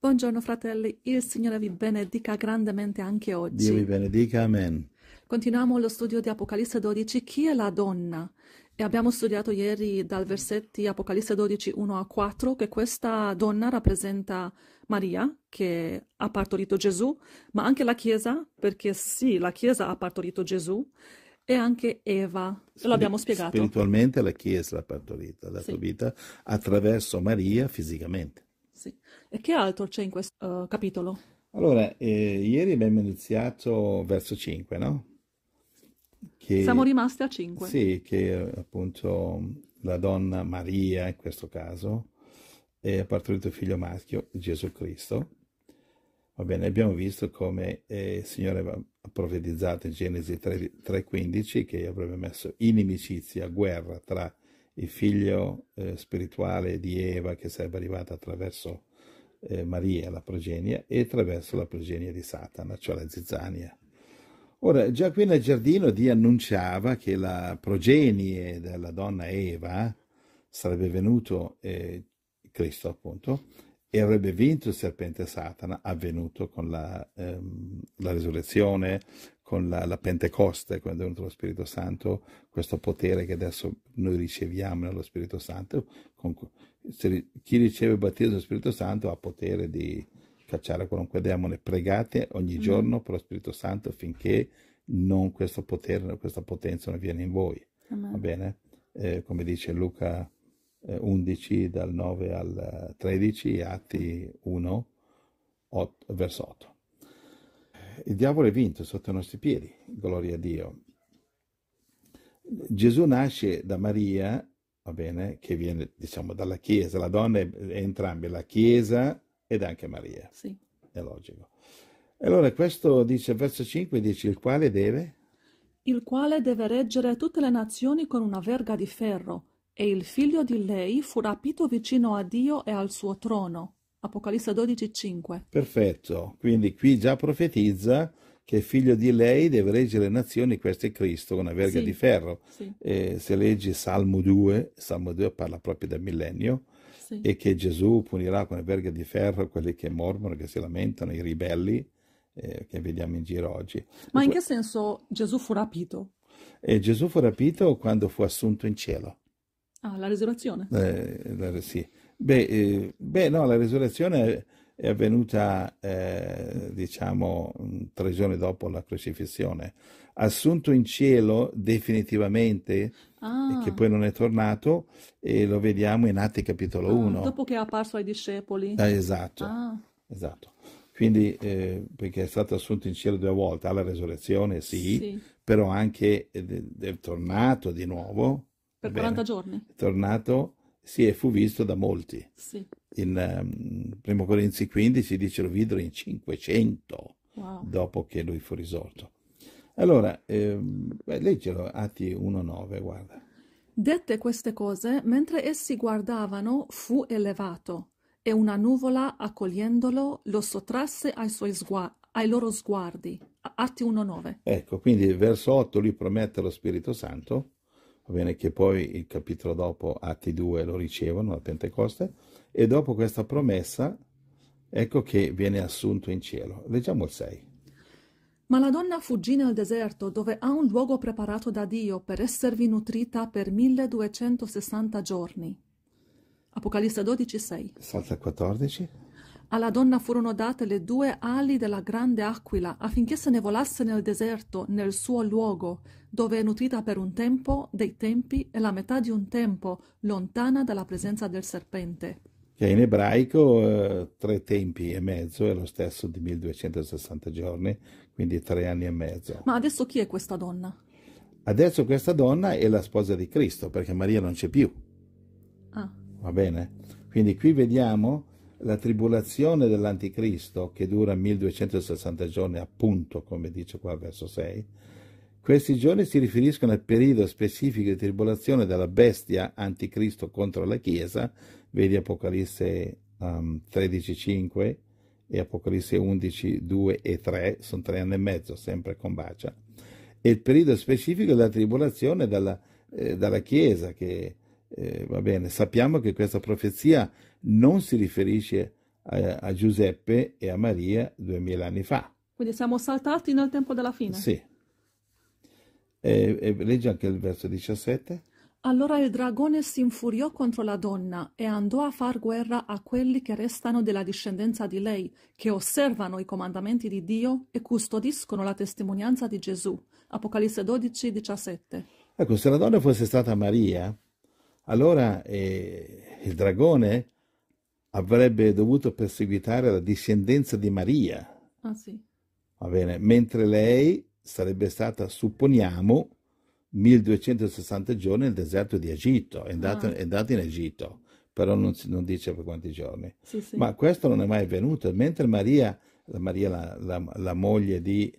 Buongiorno fratelli, il Signore vi benedica grandemente anche oggi. Dio vi benedica, amen. Continuiamo lo studio di Apocalisse 12, chi è la donna? E abbiamo studiato ieri dal versetti Apocalisse 12, 1 a 4, che questa donna rappresenta Maria, che ha partorito Gesù, ma anche la Chiesa, perché sì, la Chiesa ha partorito Gesù, e anche Eva, Lo l'abbiamo spiegato. Spiritualmente la Chiesa l'ha partorita, la sì. sua vita, attraverso Maria fisicamente. Sì. E che altro c'è in questo uh, capitolo? Allora, eh, ieri abbiamo iniziato verso 5, no? Che, Siamo rimasti a 5. Sì, che eh, appunto la donna Maria, in questo caso, è partorito il figlio maschio, Gesù Cristo. Va bene, abbiamo visto come eh, il Signore ha profetizzato in Genesi 3.15 che avrebbe messo inimicizia, guerra tra il figlio eh, spirituale di Eva che sarebbe arrivato attraverso eh, Maria, la progenie, e attraverso la progenie di Satana, cioè la zizzania. Ora, già qui nel giardino Dio annunciava che la progenie della donna Eva sarebbe venuto eh, Cristo, appunto, e avrebbe vinto il serpente Satana, avvenuto con la, ehm, la, risurrezione, con la, la, Pentecoste, quando è venuto lo Spirito Santo, questo potere che adesso noi riceviamo nello Spirito Santo, con, se, chi riceve il battesimo dello Spirito Santo ha potere di cacciare qualunque demone. Pregate ogni mm. giorno per lo Spirito Santo finché non questo potere, questa potenza non viene in voi. Amen. Va bene? Eh, come dice Luca eh, 11 dal 9 al 13, Atti 1, 8, verso 8 il diavolo è vinto sotto i nostri piedi, gloria a Dio. Gesù nasce da Maria, va bene, che viene, diciamo, dalla Chiesa, la donna è, è entrambi, la Chiesa ed anche Maria. Sì. È logico. allora questo dice, verso 5 dice, il quale deve? Il quale deve reggere tutte le nazioni con una verga di ferro, e il figlio di lei fu rapito vicino a Dio e al suo trono. Apocalisse 12,5. Perfetto, quindi qui già profetizza che figlio di lei deve reggere le nazioni, questo è Cristo, una verga sì, di ferro. Sì. Eh, se leggi Salmo 2, Salmo 2 parla proprio del millennio, sì. e che Gesù punirà con una verga di ferro quelli che mormono, che si lamentano, i ribelli, eh, che vediamo in giro oggi. Ma in che senso Gesù fu rapito? Eh, Gesù fu rapito quando fu assunto in cielo. Ah, la risurrezione? Eh, sì Beh, eh, beh, no, la resurrezione è avvenuta, eh, diciamo, mm, tre giorni dopo la crocifissione. Assunto in cielo definitivamente, ah. che poi non è tornato, e lo vediamo in Atti capitolo ah, 1. Dopo che è apparso ai discepoli. Eh, esatto, ah. esatto. Quindi, eh, perché è stato assunto in cielo due volte, alla resurrezione sì, sì. però anche è, eh, è tornato di nuovo. Per Bene. 40 giorni. È tornato sì, e fu visto da molti. Sì. In um, ehm, 1 Corinzi 15 dice lo videro in 500 wow. dopo che lui fu risorto. Allora, ehm, beh, leggelo, Atti 1.9, guarda. Dette queste cose, mentre essi guardavano, fu elevato, e una nuvola, accogliendolo, lo sottrasse ai, sguardi, ai loro sguardi. Atti 1.9. Ecco, quindi verso 8 lui promette lo Spirito Santo va bene, che poi il capitolo dopo, Atti 2, lo ricevono a Pentecoste, e dopo questa promessa, ecco che viene assunto in cielo. Leggiamo il 6. Ma la donna fuggì nel deserto, dove ha un luogo preparato da Dio per esservi nutrita per 1260 giorni. Apocalisse 12, 6. Salta 14. Alla donna furono date le due ali della grande aquila affinché se ne volasse nel deserto, nel suo luogo, dove è nutrita per un tempo, dei tempi e la metà di un tempo, lontana dalla presenza del serpente. Che in ebraico eh, tre tempi e mezzo è lo stesso di 1260 giorni, quindi tre anni e mezzo. Ma adesso chi è questa donna? Adesso questa donna è la sposa di Cristo, perché Maria non c'è più. Ah. Va bene? Quindi qui vediamo la tribolazione dell'anticristo, che dura 1260 giorni appunto, come dice qua il verso 6, questi giorni si riferiscono al periodo specifico di tribolazione della bestia anticristo contro la Chiesa, vedi Apocalisse um, 13.5 e Apocalisse 11, 2 e 3, sono tre anni e mezzo, sempre con Bacia, e il periodo specifico della tribolazione dalla, eh, dalla Chiesa, che eh, va bene, sappiamo che questa profezia non si riferisce a, a Giuseppe e a Maria duemila anni fa. Quindi siamo saltati nel tempo della fine. Sì. E, e leggi anche il verso 17. Allora il dragone si infuriò contro la donna e andò a far guerra a quelli che restano della discendenza di lei, che osservano i comandamenti di Dio e custodiscono la testimonianza di Gesù. Apocalisse 12, 17. Ecco, se la donna fosse stata Maria, allora eh, il dragone avrebbe dovuto perseguitare la discendenza di Maria. Ah sì. Va bene, mentre lei sarebbe stata, supponiamo, 1260 giorni nel deserto di Egitto, è andata, ah. è andata in Egitto, però non, non, dice per quanti giorni. Sì, sì. Ma questo non è mai avvenuto, mentre Maria, Maria la, la, la moglie di,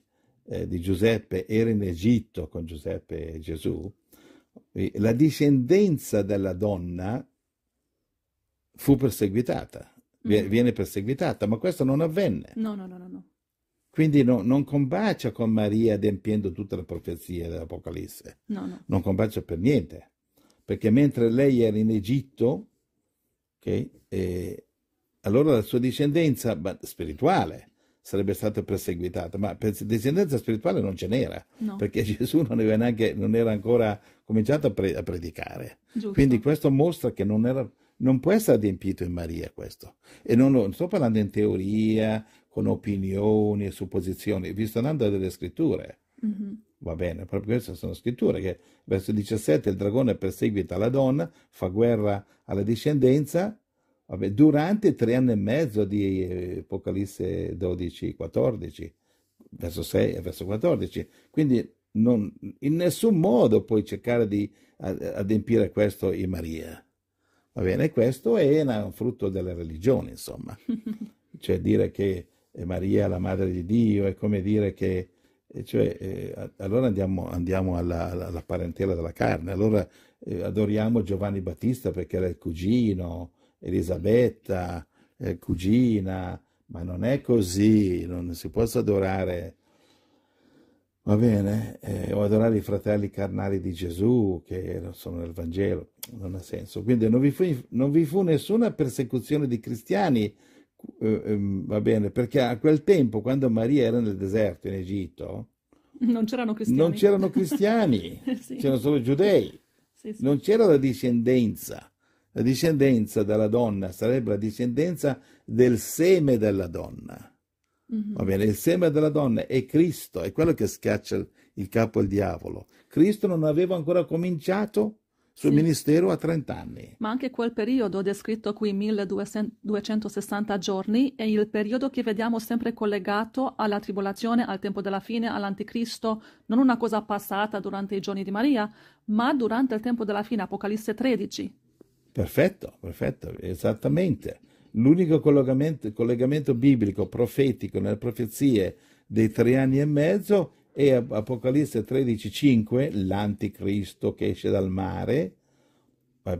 eh, di Giuseppe, era in Egitto con Giuseppe e Gesù, la discendenza della donna fu perseguitata, mm. viene perseguitata, ma questo non avvenne. No, no, no, no. no. Quindi no, non combacia con Maria adempiendo tutte le profezie dell'Apocalisse. No, no. Non combacia per niente. Perché mentre lei era in Egitto, okay, eh, allora la sua discendenza spirituale sarebbe stato perseguitato, ma per discendenza spirituale non ce n'era, no. perché Gesù non, neanche, non, era ancora cominciato a, pre- a predicare. Giusto. Quindi questo mostra che non, era, non, può essere adempiuto in Maria questo. E non, non sto parlando in teoria, con opinioni e supposizioni, vi sto dando delle scritture. Mm-hmm. Va bene, proprio queste sono scritture che verso 17 il dragone perseguita la donna, fa guerra alla discendenza Vabbè, durante tre anni e mezzo di eh, Apocalisse 12, 14, verso 6 e verso 14. Quindi non, in nessun modo puoi cercare di adempiere questo in Maria. Va bene, questo è un frutto della religione, insomma. cioè dire che Maria è la madre di Dio è come dire che... Eh, cioè, eh, allora andiamo, andiamo alla, alla, parentela della carne, allora eh, adoriamo Giovanni Battista perché era il cugino, Elisabetta, eh, cugina, ma non è così, non si possa adorare, va bene, eh, o adorare i fratelli carnali di Gesù che sono nel Vangelo, non ha senso. Quindi non vi fu, non vi fu nessuna persecuzione di cristiani, eh, ehm, va bene, perché a quel tempo, quando Maria era nel deserto in Egitto, non c'erano cristiani. Non c'erano cristiani, sì. c'erano solo giudei. Sì, sì. Non c'era la discendenza. La discendenza della donna sarebbe la discendenza del seme della donna. Mm-hmm. Va bene, il seme della donna è Cristo, è quello che scaccia il, il capo al diavolo. Cristo non aveva ancora cominciato sul sì. ministero a 30 anni. Ma anche quel periodo descritto qui, 1260 giorni, è il periodo che vediamo sempre collegato alla tribolazione, al tempo della fine, all'anticristo, non una cosa passata durante i giorni di Maria, ma durante il tempo della fine, Apocalisse 13. Perfetto, perfetto, esattamente. L'unico collegamento, collegamento biblico, profetico, nelle profezie dei tre anni e mezzo è Apocalisse 13:5, l'anticristo che esce dal mare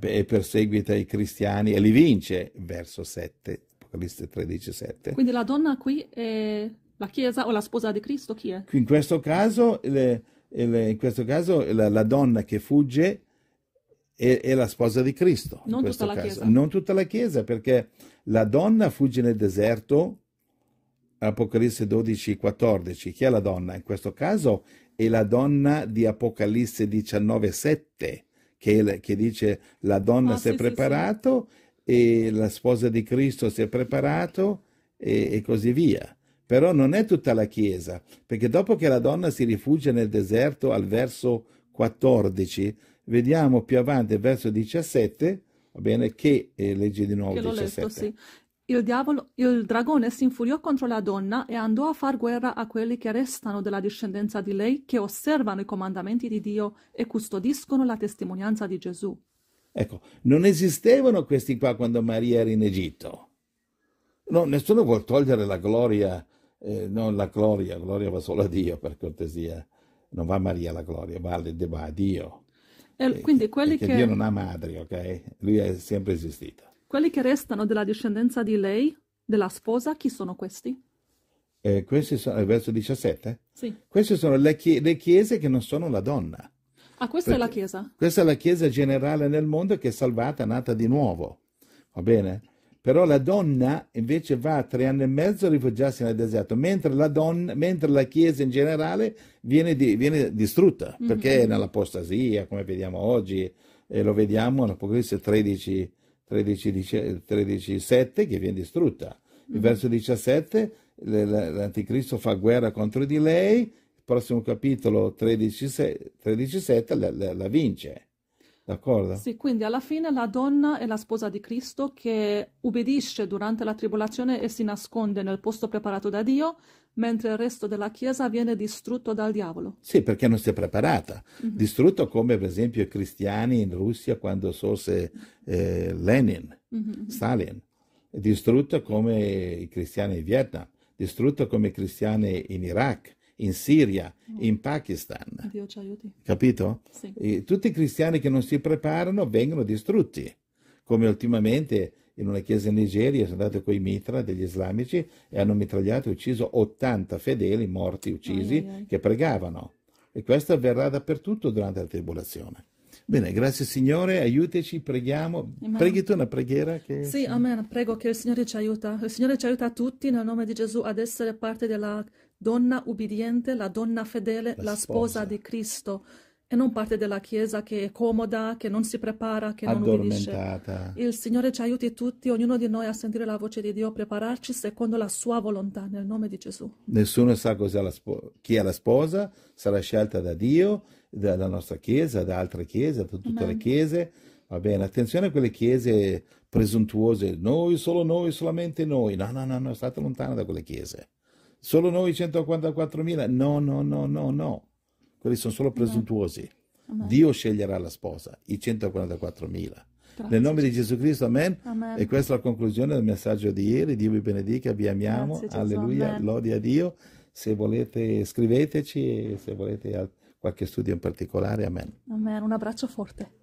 e perseguita i cristiani e li vince, verso 7, Apocalisse 13:7. Quindi la donna qui è la chiesa o la sposa di Cristo, chi è? In questo caso, in questo caso la, la donna che fugge è, è la sposa di Cristo. Non tutta la Chiesa. Non tutta la Chiesa, perché la donna fugge nel deserto, Apocalisse 12, 14. Chi è la donna? In questo caso è la donna di Apocalisse 19, 7, che, che dice la donna ah, si è sì, preparata sì. e la sposa di Cristo si è preparata e, e così via però non è tutta la Chiesa, perché dopo che la donna si rifugia nel deserto al verso 14, vediamo più avanti verso 17, va bene, che eh, legge di nuovo che 17. Letto, sì. Il, diavolo, il dragone si infuriò contro la donna e andò a far guerra a quelli che restano della discendenza di lei, che osservano i comandamenti di Dio e custodiscono la testimonianza di Gesù. Ecco, non esistevano questi qua quando Maria era in Egitto. No, nessuno vuol togliere la gloria, eh, non la gloria, gloria va solo a Dio per cortesia, non va a Maria la gloria, va, a Dio. E quindi quelli che... Dio non ha madri, ok? Lui è sempre esistito. Quelli che restano della discendenza di lei, della sposa, chi sono questi? Eh, questi sono, il eh, verso 17? Sì. Queste sono le, chie, le chiese che non sono la donna. Ah, questa Perché è la chiesa? Questa è la chiesa generale nel mondo che è salvata, nata di nuovo. Va bene? Però la donna invece va tre anni e mezzo a rifugiarsi nel deserto, mentre la, donna, mentre la Chiesa in generale viene, di, viene distrutta, mm-hmm. perché è nell'apostasia, come vediamo oggi, e lo vediamo nell'Apocalisse 13, 13, 13, 7, che viene distrutta. Il mm-hmm. verso 17, l'anticristo fa guerra contro di lei, il prossimo capitolo 13, 13 7, la, la, la vince. D'accordo? Sì, quindi alla fine la donna è la sposa di Cristo che ubbidisce durante la tribolazione e si nasconde nel posto preparato da Dio, mentre il resto della Chiesa viene distrutto dal diavolo. Sì, perché non si è preparata. Mm-hmm. Distrutto come per esempio i cristiani in Russia quando sorse eh, Lenin, mm-hmm. Stalin. Distrutto come i cristiani in Vietnam, distrutto come i cristiani in Iraq, in Siria, mm. in Pakistan. Dio ci aiuti. Capito? Sì. tutti i cristiani che non si preparano vengono distrutti, come ultimamente in una chiesa in Nigeria sono andati con mitra degli islamici e hanno mitragliato e ucciso 80 fedeli morti, uccisi, ai, ai, ai. che pregavano. E questo avverrà dappertutto durante la tribolazione. Bene, grazie Signore, aiutaci, preghiamo. Amen. Preghi tu una preghiera? Che... Sì, amen, prego che il Signore ci aiuta. Il Signore ci aiuta a tutti nel nome di Gesù ad essere parte della donna ubbidiente, la donna fedele, la, la sposa. sposa. di Cristo e non parte della Chiesa che è comoda, che non si prepara, che non ubbidisce. Il Signore ci aiuti tutti, ognuno di noi a sentire la voce di Dio, a prepararci secondo la sua volontà, nel nome di Gesù. Nessuno sa chi è la sposa, sarà scelta da Dio, dalla nostra Chiesa, da altre Chiese, da tutte Amen. le Chiese. Va bene, attenzione a quelle Chiese presuntuose, noi, solo noi, solamente noi. No, no, no, no state lontane da quelle Chiese. Solo noi 144.000? No, no, no, no, no. Quelli sono solo presuntuosi. Amen. Dio sceglierà la sposa, i 144.000. Nel nome di Gesù Cristo, amen. amen. E questa è la conclusione del messaggio di ieri. Dio vi benedica, vi amiamo. Grazie, Alleluia, amen. lodi a Dio. Se volete scriveteci e se volete qualche studio in particolare, amen. Amen, un abbraccio forte.